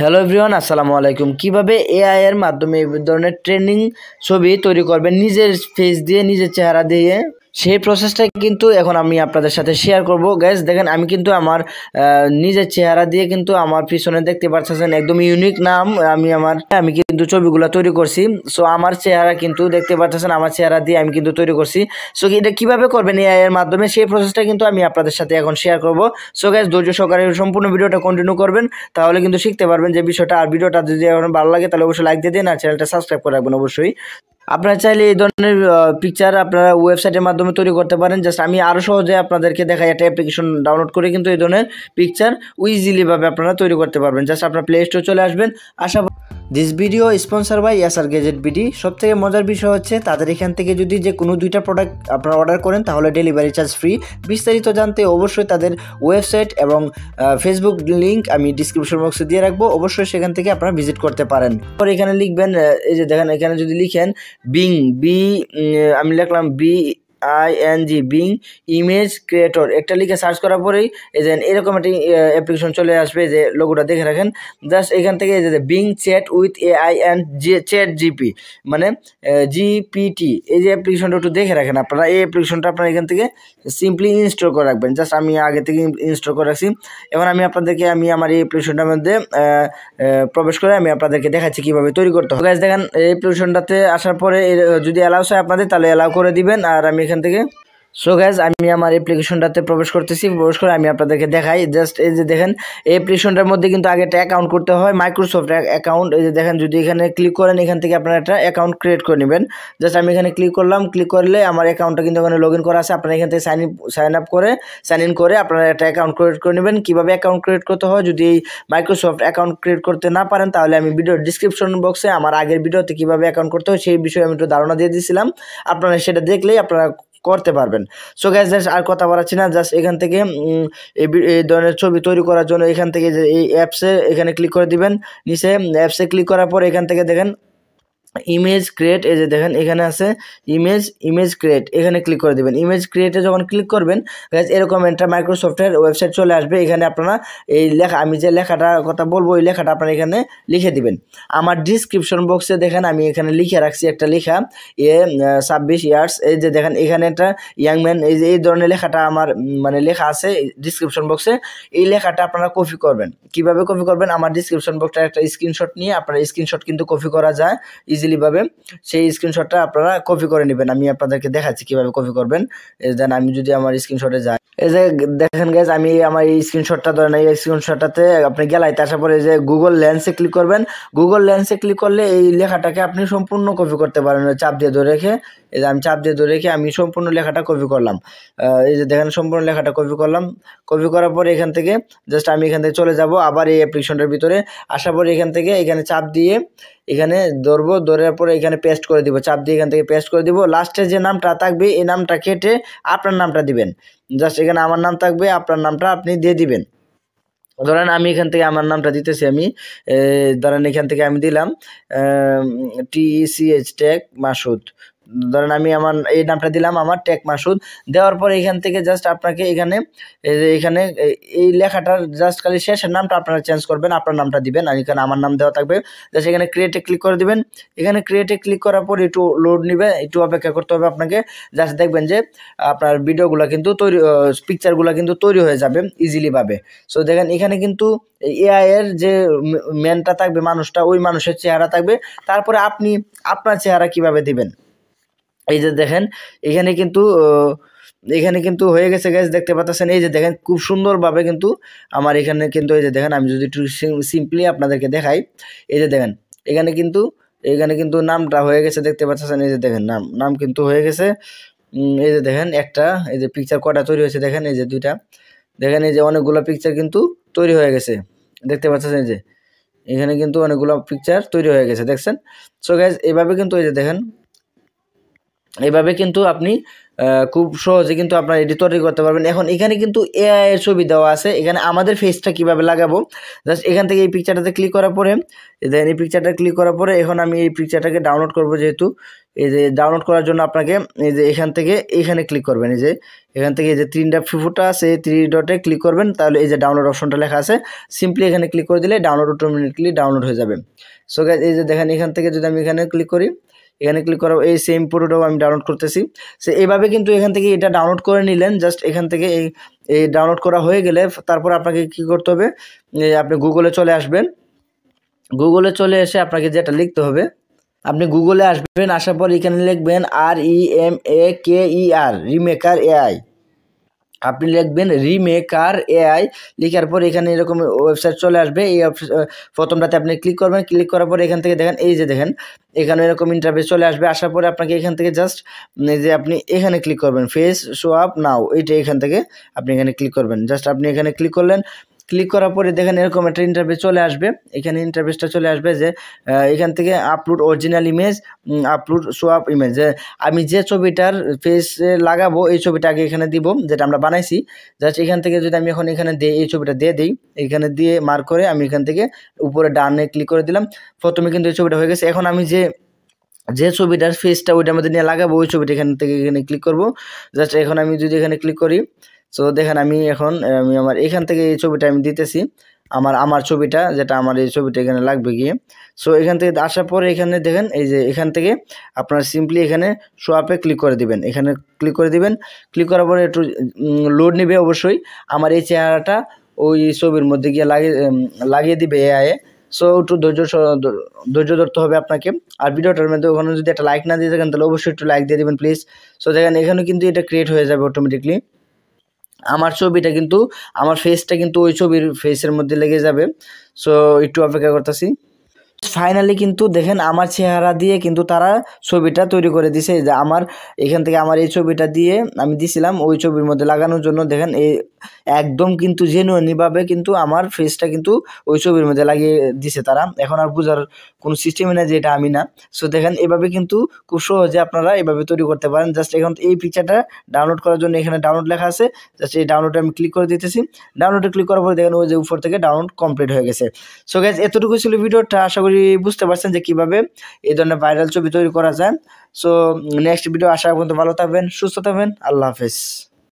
hello everyone আসসালামু আলাইকুম কিভাবে এআই এর মাধ্যমে এই ধরনের ট্রেনিং ছবি তৈরি করবেন নিজের ফেস দিয়ে নিজের চেহারা দিয়ে সেই প্রসেসটা কিন্তু এখন আমি আপনাদের সাথে শেয়ার করব গ্যাস দেখেন আমি কিন্তু আমার নিজের চেহারা দিয়ে কিন্তু আমার পিছনে দেখতে পাচ্ছেন একদম ইউনিক নাম আমি আমার আমি কিন্তু ছবিগুলো তৈরি করছি সো আমার চেহারা কিন্তু দেখতে পাচ্ছেন আমার চেহারা দিয়ে আমি কিন্তু তৈরি করছি সো এটা কিভাবে করবেন এর মাধ্যমে সেই প্রসেসটা কিন্তু আমি আপনাদের সাথে এখন শেয়ার করব সো গ্যাস ধৈর্য সহকারে সম্পূর্ণ ভিডিওটা কন্টিনিউ করবেন তাহলে কিন্তু শিখতে পারবেন যে বিষয়টা আর ভিডিওটা যদি এখন ভালো লাগে তাহলে অবশ্যই লাইক দিয়ে দিন আর চ্যানেলটা সাবস্ক্রাইব করে রাখবেন অবশ্যই আপনারা চাইলে এই ধরনের পিকচার আপনারা ওয়েবসাইটের মাধ্যমে তৈরি করতে পারেন জাস্ট আমি আরও সহজে আপনাদেরকে দেখাই একটা অ্যাপ্লিকেশন ডাউনলোড করে কিন্তু এই ধরনের পিকচার ইজিলিভাবে আপনারা তৈরি করতে পারবেন জাস্ট আপনার প্লে স্টোর চলে আসবেন আশা this video sponsor by Yasar gadget BD থেকে মজার বিষয় হচ্ছে তাদের এখান থেকে যদি যে কোনো দুইটা প্রোডাক্ট আপনারা অর্ডার করেন তাহলে ডেলিভারি চার্জ ফ্রি বিস্তারিত জানতে অবশ্যই তাদের ওয়েবসাইট এবং ফেসবুক লিঙ্ক আমি ডিসক্রিপশন বক্সে দিয়ে রাখবো অবশ্যই সেখান থেকে আপনারা ভিজিট করতে পারেন তারপর এখানে লিখবেন এই যে দেখেন এখানে যদি লিখেন বিং বি আমি লিখলাম B I N G Bing image creator একটা লিখে সার্চ করার পরেই এই যে এরকম একটি অ্যাপ্লিকেশন চলে আসবে যে লোগোটা দেখে রাখেন জাস্ট এখান থেকে যে Bing chat with A I and chat GP মানে জিপিটি এই যে অ্যাপ্লিকেশনটা মানে, একটু দেখে রাখেন আপনারা এই অ্যাপ্লিকেশনটা আপনারা এখান থেকে সিম্পলি ইনস্টল করে রাখবেন জাস্ট আমি আগে থেকে ইনস্টল করে রাখছি এবার আমি আপনাদেরকে আমি আমার এই অ্যাপ্লিকেশনটার মধ্যে প্রবেশ করে আমি আপনাদেরকে দেখাচ্ছি কীভাবে তৈরি করতে হবে দেখেন এই অ্যাপ্লিকেশনটাতে আসার পরে যদি অ্যালাউস হয় আপনাদের তাহলে অ্যালাউ করে দিবেন আর আমি এখান থেকে সো গ্যাস আমি আমার অ্যাপ্লিকেশনটাতে প্রবেশ করতেছি প্রবেশ করে আমি আপনাদেরকে দেখাই জাস্ট এই যে দেখেন এই অ্যাপ্লিকেশনটার মধ্যে কিন্তু আগে একটা অ্যাকাউন্ট করতে হয় মাইক্রোসফট অ্যাকাউন্ট এই যে দেখেন যদি এখানে ক্লিক করেন এখান থেকে আপনারা একটা অ্যাকাউন্ট ক্রিয়েট করে নেবেন জাস্ট আমি এখানে ক্লিক করলাম ক্লিক করলে আমার অ্যাকাউন্টটা কিন্তু ওখানে লগ ইন করা আছে আপনারা এখান থেকে সাইন সাইন আপ করে সাইন ইন করে আপনারা একটা অ্যাকাউন্ট ক্রিয়েট করে নেবেন কীভাবে অ্যাকাউন্ট ক্রিয়েট করতে হয় যদি এই মাইক্রোসফট অ্যাকাউন্ট ক্রিয়েট করতে না পারেন তাহলে আমি ভিডিওর ডিসক্রিপশন বক্সে আমার আগের ভিডিওতে কীভাবে অ্যাকাউন্ট করতে হয় সেই বিষয়ে আমি একটু ধারণা দিয়ে দিয়েছিলাম আপনারা সেটা দেখলেই আপনারা করতে পারবেন সো গ্যাস জাস্ট আর কথা বলাচ্ছি না জাস্ট এখান থেকে এই ধরনের ছবি তৈরি করার জন্য এখান থেকে এই অ্যাপসে এখানে ক্লিক করে দিবেন নিচে অ্যাপসে ক্লিক করার পর এখান থেকে দেখেন ইমেজ ক্রিয়েট এই যে দেখেন এখানে আছে ইমেজ ইমেজ ক্রিয়েট এখানে ক্লিক করে দেবেন ইমেজ ক্রিয়েটে যখন ক্লিক করবেন এরকম একটা মাইক্রোসফটের ওয়েবসাইট চলে আসবে এখানে আপনারা এই লেখা আমি যে লেখাটার কথা বলবো ওই লেখাটা আপনারা এখানে লিখে দিবেন আমার ডিসক্রিপশন বক্সে দেখেন আমি এখানে লিখে রাখছি একটা লেখা এ ছাব্বিশ ইয়ার্স এই যে দেখেন এখানে একটা ইয়াংম্যান এই যে এই ধরনের লেখাটা আমার মানে লেখা আছে ডিসক্রিপশন বক্সে এই লেখাটা আপনারা কপি করবেন কিভাবে কপি করবেন আমার ডিসক্রিপশন বক্সটা একটা স্ক্রিনশট নিয়ে আপনারা স্ক্রিনশট কিন্তু কপি করা যায় ইজি ইজিলিভাবে সেই স্ক্রিনশটটা আপনারা কপি করে নেবেন আমি আপনাদেরকে দেখাচ্ছি কীভাবে কপি করবেন দেন আমি যদি আমার স্ক্রিনশটে যাই এই যে দেখেন গেছে আমি আমার এই স্ক্রিনশটটা ধরেন এই স্ক্রিনশটটাতে আপনি গেলাইতে আসার পরে যে গুগল লেন্সে ক্লিক করবেন গুগল লেন্সে ক্লিক করলে এই লেখাটাকে আপনি সম্পূর্ণ কপি করতে পারেন চাপ দিয়ে ধরে রেখে এই যে আমি চাপ দিয়ে ধরে রেখে আমি সম্পূর্ণ লেখাটা কপি করলাম এই যে দেখেন সম্পূর্ণ লেখাটা কপি করলাম কপি করার পরে এখান থেকে জাস্ট আমি এখান থেকে চলে যাব আবার এই অ্যাপ্লিকেশনটার ভিতরে আসার পর এখান থেকে এখানে চাপ দিয়ে এখানে ধরবো ধরার পরে এখানে পেস্ট করে দিব চাপ দিয়ে এখান থেকে পেস্ট করে দিব লাস্টে যে নামটা থাকবে এই নামটা কেটে আপনার নামটা দিবেন জাস্ট এখানে আমার নাম থাকবে আপনার নামটা আপনি দিয়ে দিবেন ধরেন আমি এখান থেকে আমার নামটা দিতেছি আমি ধরেন এখান থেকে আমি দিলাম টিইসিএচ টেক মাসুদ ধরেন আমি আমার এই নামটা দিলাম আমার টেক মাসুদ দেওয়ার পর এখান থেকে জাস্ট আপনাকে এখানে এখানে এই লেখাটার জাস্ট খালি শেষের নামটা আপনারা চেঞ্জ করবেন আপনার নামটা দিবেন আর এখানে আমার নাম দেওয়া থাকবে জাস্ট এখানে ক্রিয়েটে ক্লিক করে দিবেন এখানে ক্রিয়েটে ক্লিক করার পর একটু লোড নেবে একটু অপেক্ষা করতে হবে আপনাকে জাস্ট দেখবেন যে আপনার ভিডিওগুলো কিন্তু তৈরি পিকচারগুলো কিন্তু তৈরি হয়ে যাবে ইজিলিভাবে সো দেখেন এখানে কিন্তু এআইয়ের যে ম্যানটা থাকবে মানুষটা ওই মানুষের চেহারা থাকবে তারপরে আপনি আপনার চেহারা কিভাবে দিবেন এই যে দেখেন এখানে কিন্তু এখানে কিন্তু হয়ে গেছে গ্যাস দেখতে পাচ্ছেন এই যে দেখেন খুব সুন্দরভাবে কিন্তু আমার এখানে কিন্তু এই যে দেখেন আমি যদি একটু সিম্পলি আপনাদেরকে দেখাই এই যে দেখেন এখানে কিন্তু এখানে কিন্তু নামটা হয়ে গেছে দেখতে পাচ্ছেন এই যে দেখেন নাম নাম কিন্তু হয়ে গেছে এই যে দেখেন একটা এই যে পিকচার কটা তৈরি হয়েছে দেখেন এই যে দুইটা দেখেন এই যে অনেকগুলো পিকচার কিন্তু তৈরি হয়ে গেছে দেখতে পাচ্ছেন এই যে এখানে কিন্তু অনেকগুলো পিকচার তৈরি হয়ে গেছে দেখছেন সো গ্যাস এভাবে কিন্তু এই যে দেখেন এভাবে কিন্তু আপনি খুব সহজে কিন্তু আপনার এটি তৈরি করতে পারবেন এখন এখানে কিন্তু এআই এর ছবি দেওয়া আছে এখানে আমাদের ফেসটা কিভাবে লাগাবো জাস্ট এখান থেকে এই পিকচারটাতে ক্লিক করার পরে দেন এই পিকচারটা ক্লিক করার পরে এখন আমি এই পিকচারটাকে ডাউনলোড করব যেহেতু এই যে ডাউনলোড করার জন্য আপনাকে এই যে এখান থেকে এখানে ক্লিক করবেন এই যে এখান থেকে এই যে তিনটা ফিফোটা আছে এই থ্রি ডটে ক্লিক করবেন তাহলে এই যে ডাউনলোড অপশনটা লেখা আছে সিম্পলি এখানে ক্লিক করে দিলে ডাউনলোড অটোমেটিকলি ডাউনলোড হয়ে যাবে সো এই যে দেখেন এখান থেকে যদি আমি এখানে ক্লিক করি এখানে ক্লিক করার এই সেম ফটোটাও আমি ডাউনলোড করতেছি সে এভাবে কিন্তু এখান থেকে এটা ডাউনলোড করে নিলেন জাস্ট এখান থেকে এই এই ডাউনলোড করা হয়ে গেলে তারপর আপনাকে কি করতে হবে আপনি গুগলে চলে আসবেন গুগলে চলে এসে আপনাকে যেটা লিখতে হবে আপনি গুগলে আসবেন আসার পর এখানে লিখবেন R E M A K E R remaker AI আপনি লিখবেন আর এআই লেখার পর এখানে এরকম ওয়েবসাইট চলে আসবে এই প্রথমটাতে আপনি ক্লিক করবেন ক্লিক করার পর এখান থেকে দেখেন এই যে দেখেন এখানে এরকম ইন্টারভিউ চলে আসবে আসার পরে আপনাকে এখান থেকে জাস্ট যে আপনি এখানে ক্লিক করবেন ফেস শো আপ নাও এইটা এখান থেকে আপনি এখানে ক্লিক করবেন জাস্ট আপনি এখানে ক্লিক করলেন ক্লিক করার পরে দেখেন এরকম একটা ইন্টারভিউ চলে আসবে এখানে ইন্টারভিউসটা চলে আসবে যে এখান থেকে upload original image upload swap image যে আমি যে ছবিটার ফেসে লাগাবো এই ছবিটা আগে এখানে দিব যেটা আমরা বানাইছি জাস্ট এখান থেকে যদি আমি এখন এখানে দিয়ে এই ছবিটা দিয়ে দিই এখানে দিয়ে মার্ক করে আমি এখান থেকে উপরে ডানে ক্লিক করে দিলাম প্রথমে কিন্তু এই ছবিটা হয়ে গেছে এখন আমি যে যে ছবিটার ফেসটা ওইটার মধ্যে নিয়ে লাগাবো ওই ছবিটা এখান থেকে এখানে ক্লিক করব জাস্ট এখন আমি যদি এখানে ক্লিক করি সো দেখেন আমি এখন আমি আমার এখান থেকে এই ছবিটা আমি দিতেছি আমার আমার ছবিটা যেটা আমার এই ছবিটা এখানে লাগবে গিয়ে সো এখান থেকে আসার পরে এখানে দেখেন এই যে এখান থেকে আপনার সিম্পলি এখানে সোয়াপে ক্লিক করে দিবেন এখানে ক্লিক করে দিবেন ক্লিক করার পরে একটু লোড নেবে অবশ্যই আমার এই চেহারাটা ওই ছবির মধ্যে গিয়ে লাগিয়ে লাগিয়ে দিবে এআইয়ে সো একটু ধৈর্য ধৈর্য ধরতে হবে আপনাকে আর ভিডিওটার মধ্যে ওখানে যদি একটা লাইক না দিয়ে থাকেন তাহলে অবশ্যই একটু লাইক দিয়ে দেবেন প্লিজ সো দেখেন এখানে কিন্তু এটা ক্রিয়েট হয়ে যাবে অটোমেটিকলি আমার ছবিটা কিন্তু আমার ফেসটা কিন্তু ওই ছবির ফেসের মধ্যে লেগে যাবে সো একটু অপেক্ষা করতেছি ফাইনালি কিন্তু দেখেন আমার চেহারা দিয়ে কিন্তু তারা ছবিটা তৈরি করে দিছে যে আমার এখান থেকে আমার এই ছবিটা দিয়ে আমি দিছিলাম ওই ছবির মধ্যে লাগানোর জন্য দেখেন এই একদম কিন্তু জেনুয়নিভাবে কিন্তু আমার ফেসটা কিন্তু ওই ছবির মধ্যে লাগিয়ে দিছে তারা এখন আর বোঝার কোনো সিস্টেমই না যে এটা আমি না সো দেখেন এভাবে কিন্তু খুব সহজে আপনারা এভাবে তৈরি করতে পারেন জাস্ট এখন এই পিকচারটা ডাউনলোড করার জন্য এখানে ডাউনলোড লেখা আছে জাস্ট এই ডাউনলোডে আমি ক্লিক করে দিতেছি ডাউনলোডে ক্লিক করার পরে দেখেন ওই যে উপর থেকে ডাউনলোড কমপ্লিট হয়ে গেছে সো গ্যাস এতটুকু ছিল ভিডিওটা আশা করি করি বুঝতে পারছেন যে কিভাবে এই ধরনের ভাইরাল ছবি তৈরি করা যায় সো নেক্সট ভিডিও আসার পর্যন্ত ভালো থাকবেন সুস্থ থাকবেন আল্লাহ হাফেজ